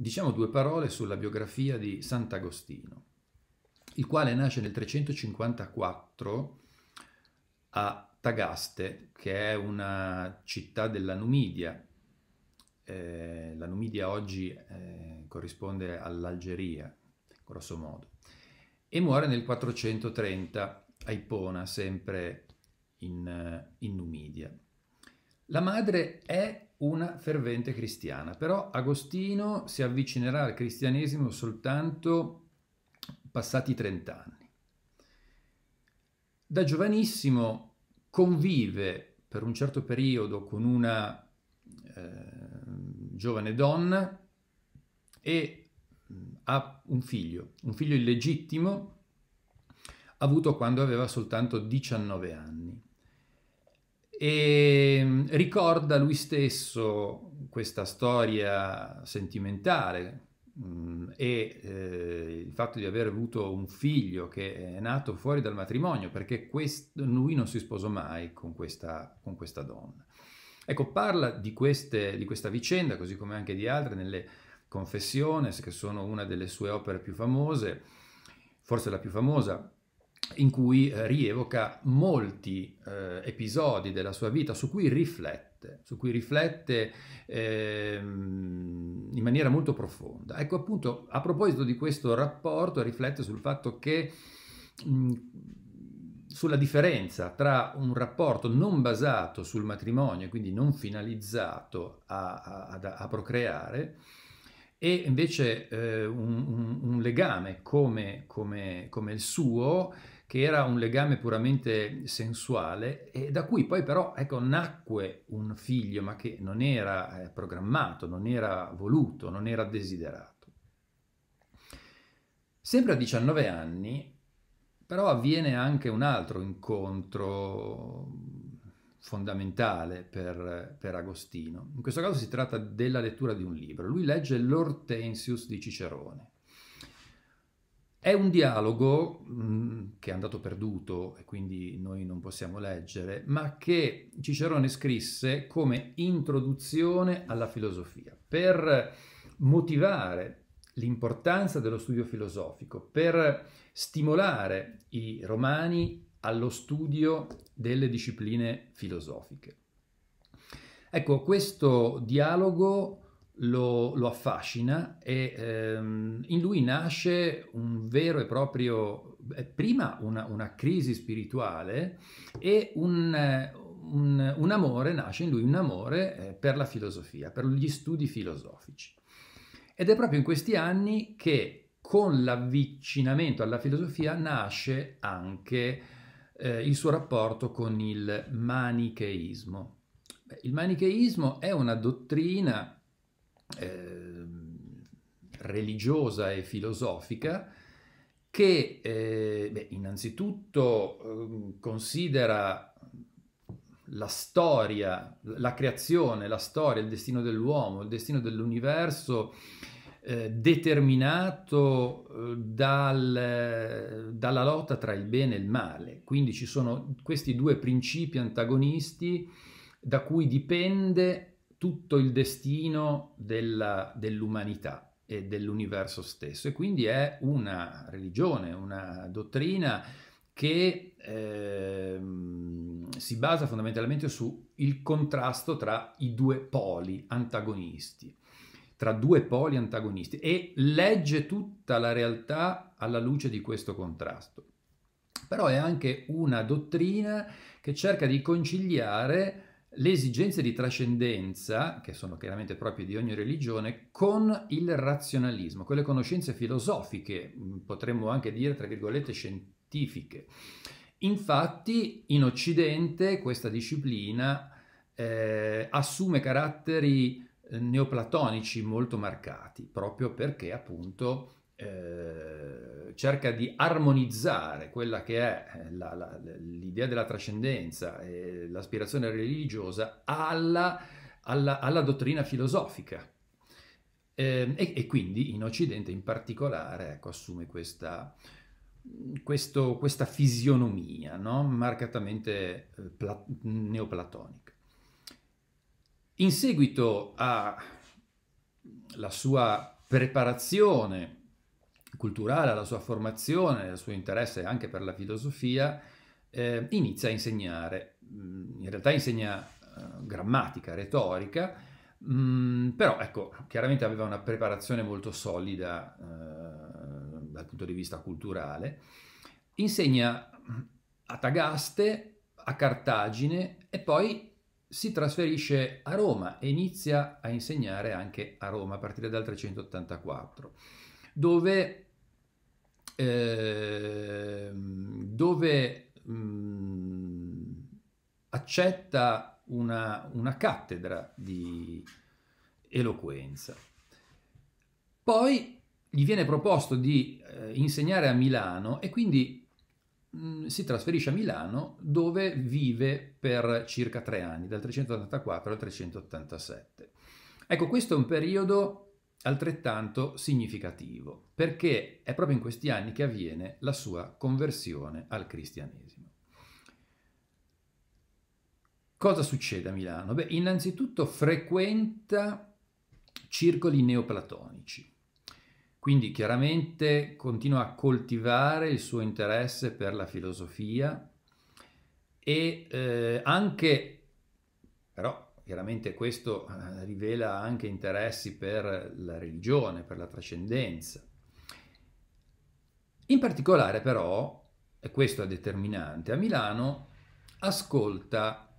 diciamo due parole sulla biografia di Sant'Agostino, il quale nasce nel 354 a Tagaste, che è una città della Numidia. Eh, la Numidia oggi eh, corrisponde all'Algeria, grosso modo. E muore nel 430 a Ipona, sempre in, eh, in Numidia. La madre è una fervente cristiana. Però Agostino si avvicinerà al cristianesimo soltanto passati 30 anni. Da giovanissimo convive per un certo periodo con una eh, giovane donna e ha un figlio, un figlio illegittimo avuto quando aveva soltanto 19 anni. E mm, ricorda lui stesso questa storia sentimentale mh, mm, e eh, il fatto di aver avuto un figlio che è nato fuori dal matrimonio perché quest- lui non si sposò mai con questa, con questa donna. Ecco, parla di, queste, di, questa vicenda, così come anche di altre, nelle Confessiones, che sono una delle sue opere più famose, forse la più famosa, in cui eh, rievoca molti eh, episodi della sua vita su cui riflette, su cui riflette ehm, in maniera molto profonda. Ecco appunto, a proposito di questo rapporto, riflette sul fatto che mh, mm, sulla differenza tra un rapporto non basato sul matrimonio, quindi non finalizzato a, a, a procreare, e invece eh, un, un, un, legame come, come, come il suo, che era un legame puramente sensuale, e da cui poi però ecco, nacque un figlio, ma che non era eh, programmato, non era voluto, non era desiderato. Sempre a 19 anni, però avviene anche un altro incontro fondamentale per, per, Agostino. In questo caso si tratta della lettura di un libro. Lui legge l'Hortensius di Cicerone. È un dialogo mh, mm, che è andato perduto e quindi noi non possiamo leggere, ma che Cicerone scrisse come introduzione alla filosofia, per motivare l'importanza dello studio filosofico, per stimolare i romani allo studio delle discipline filosofiche. Ecco, questo dialogo lo, lo affascina e ehm, in lui nasce un vero e proprio, eh, prima una, una, crisi spirituale e un, eh, un, un, amore, nasce in lui un amore eh, per la filosofia, per gli studi filosofici. Ed è proprio in questi anni che con l'avvicinamento alla filosofia nasce anche eh, il suo rapporto con il manicheismo. Beh, il manicheismo è una dottrina eh, religiosa e filosofica che eh, beh, innanzitutto ehm, considera la storia, la creazione, la storia, il destino dell'uomo, il destino dell'universo eh, determinato eh, dal, dalla lotta tra il bene e il male. Quindi ci sono questi due principi antagonisti da cui dipende tutto il destino della, dell'umanità e dell'universo stesso. E quindi è una religione, una dottrina che eh, si basa fondamentalmente sul contrasto tra i due poli antagonisti tra due poli antagonisti e legge tutta la realtà alla luce di questo contrasto. Però è anche una dottrina che cerca di conciliare le esigenze di trascendenza, che sono chiaramente proprie di ogni religione, con il razionalismo, con le conoscenze filosofiche, potremmo anche dire, tra virgolette, scientifiche. Infatti, in Occidente questa disciplina eh, assume caratteri eh, neoplatonici molto marcati, proprio perché appunto eh, cerca di armonizzare quella che è eh, la, la, l'idea della trascendenza e l'aspirazione religiosa alla, alla, alla dottrina filosofica. Ehm, e, e, quindi in Occidente in particolare ecco, assume questa, questo, questa fisionomia no? marcatamente eh, neoplatonica. In seguito alla sua preparazione culturale, alla sua formazione, al suo interesse anche per la filosofia, eh, inizia a insegnare. Mm, in realtà insegna eh, grammatica, retorica, mh, mm, però ecco, chiaramente aveva una preparazione molto solida eh, dal punto di vista culturale. Insegna a Tagaste, a Cartagine e poi si trasferisce a Roma e inizia a insegnare anche a Roma a partire dal 384, dove, eh, dove mh, accetta una, una cattedra di eloquenza. Poi gli viene proposto di eh, insegnare a Milano e quindi Mm, si trasferisce a Milano dove vive per circa tre anni, dal 384 al 387. Ecco, questo è un periodo altrettanto significativo, perché è proprio in questi anni che avviene la sua conversione al cristianesimo. Cosa succede a Milano? Beh, innanzitutto frequenta circoli neoplatonici. Quindi chiaramente continua a coltivare il suo interesse per la filosofia e eh, anche, però chiaramente questo eh, rivela anche interessi per la religione, per la trascendenza. In particolare però, e questo è determinante, a Milano ascolta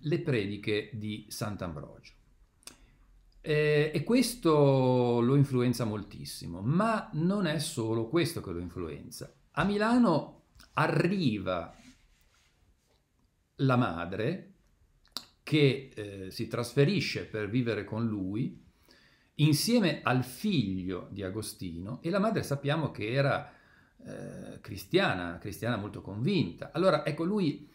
le prediche di Sant'Ambrogio. Eh, e questo lo influenza moltissimo, ma non è solo questo che lo influenza. A Milano arriva la madre che eh, si trasferisce per vivere con lui insieme al figlio di Agostino e la madre sappiamo che era eh, cristiana, cristiana molto convinta. Allora, ecco, lui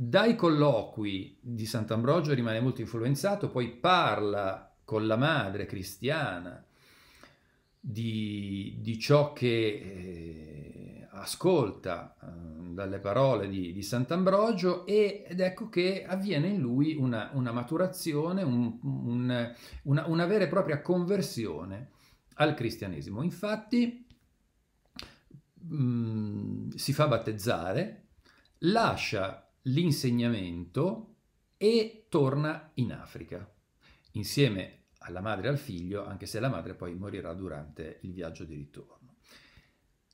dai colloqui di Sant'Ambrogio rimane molto influenzato, poi parla con la madre cristiana di, di ciò che eh, ascolta eh, dalle parole di, di Sant'Ambrogio e, ed ecco che avviene in lui una, una maturazione, un, un, una, una vera e propria conversione al cristianesimo. Infatti mh, mm, si fa battezzare, lascia l'insegnamento e torna in Africa insieme alla madre e al figlio, anche se la madre poi morirà durante il viaggio di ritorno.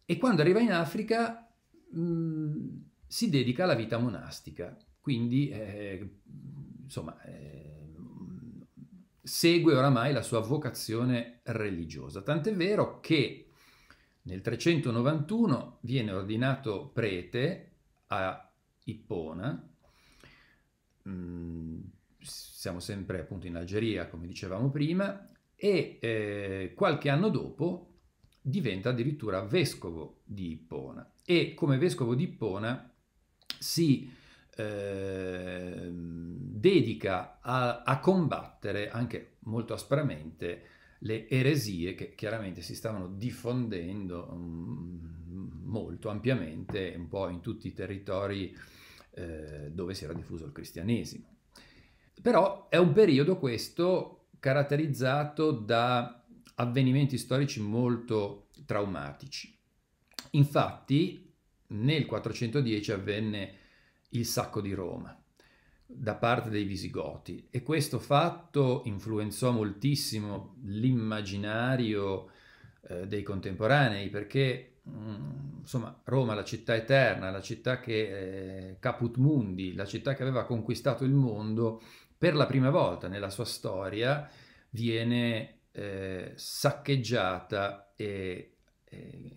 E quando arriva in Africa mh, mm, si dedica alla vita monastica, quindi eh, insomma eh, segue oramai la sua vocazione religiosa, tant'è vero che nel 391 viene ordinato prete a Ippona. Mm, siamo sempre appunto in Algeria, come dicevamo prima, e eh, qualche anno dopo diventa addirittura vescovo di Ippona e come vescovo di Ippona si ehm, dedica a, a, combattere anche molto aspramente le eresie che chiaramente si stavano diffondendo mm, molto ampiamente un po' in tutti i territori eh, dove si era diffuso il cristianesimo. Però è un periodo questo caratterizzato da avvenimenti storici molto traumatici. Infatti nel 410 avvenne il sacco di Roma da parte dei Visigoti e questo fatto influenzò moltissimo l'immaginario eh, dei contemporanei perché Mm, insomma, Roma, la città eterna, la città che eh, caput mundi, la città che aveva conquistato il mondo, per la prima volta nella sua storia viene eh, saccheggiata e, e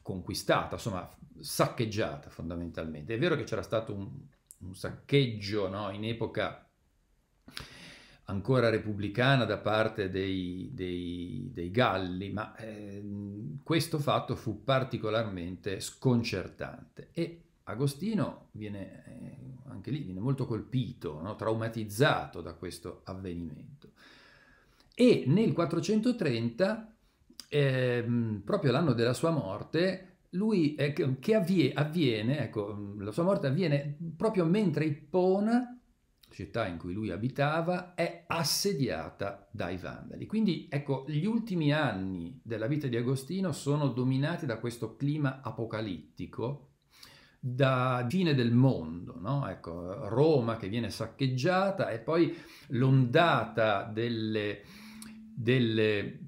conquistata, insomma, saccheggiata fondamentalmente. È vero che c'era stato un, un saccheggio no, in epoca ancora repubblicana da parte dei, dei, dei Galli, ma eh, questo fatto fu particolarmente sconcertante e Agostino viene, eh, anche lì, viene molto colpito, no? traumatizzato da questo avvenimento. E nel 430, eh, proprio l'anno della sua morte, lui, ecco, che avviene, avviene ecco, la sua morte avviene proprio mentre Ippona società in cui lui abitava è assediata dai Vandali. Quindi ecco, gli ultimi anni della vita di Agostino sono dominati da questo clima apocalittico, da fine del mondo, no? ecco, Roma che viene saccheggiata e poi l'ondata delle, delle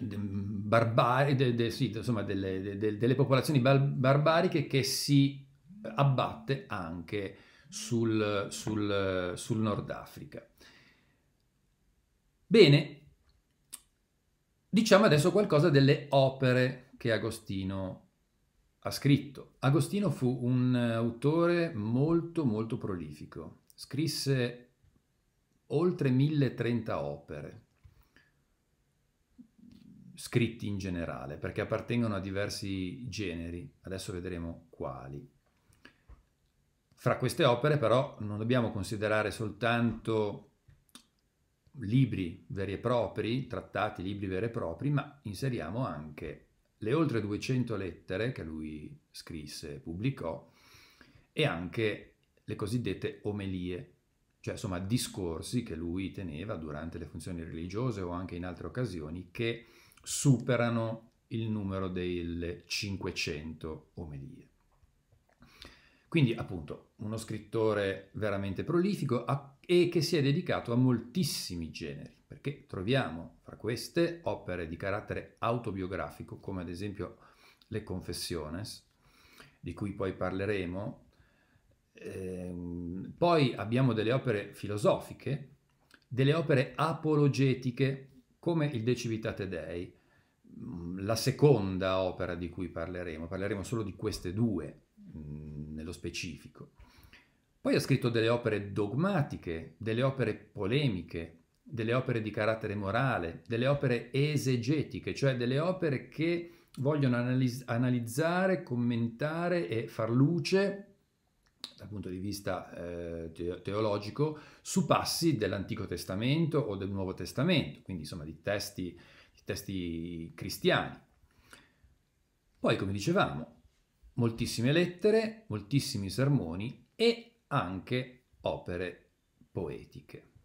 barbarie, de, de, sì, insomma, delle, de, delle popolazioni bar barbariche che si abbatte anche sul, sul, sul Nord Africa. Bene, diciamo adesso qualcosa delle opere che Agostino ha scritto. Agostino fu un autore molto molto prolifico, scrisse oltre 1030 opere, scritti in generale, perché appartengono a diversi generi, adesso vedremo quali. Fra queste opere però non dobbiamo considerare soltanto libri veri e propri, trattati, libri veri e propri, ma inseriamo anche le oltre 200 lettere che lui scrisse e pubblicò e anche le cosiddette omelie, cioè insomma discorsi che lui teneva durante le funzioni religiose o anche in altre occasioni che superano il numero delle 500 omelie. Quindi appunto uno scrittore veramente prolifico a, e che si è dedicato a moltissimi generi, perché troviamo fra queste opere di carattere autobiografico, come ad esempio Le Confessiones, di cui poi parleremo, ehm, poi abbiamo delle opere filosofiche, delle opere apologetiche, come il De Civitate Dei, mm, la seconda opera di cui parleremo, parleremo solo di queste due nello specifico. Poi ha scritto delle opere dogmatiche, delle opere polemiche, delle opere di carattere morale, delle opere esegetiche, cioè delle opere che vogliono analis- analizzare, commentare e far luce dal punto di vista eh, teologico su passi dell'Antico Testamento o del Nuovo Testamento, quindi insomma di testi, di testi cristiani. Poi, come dicevamo, moltissime lettere, moltissimi sermoni e anche opere poetiche.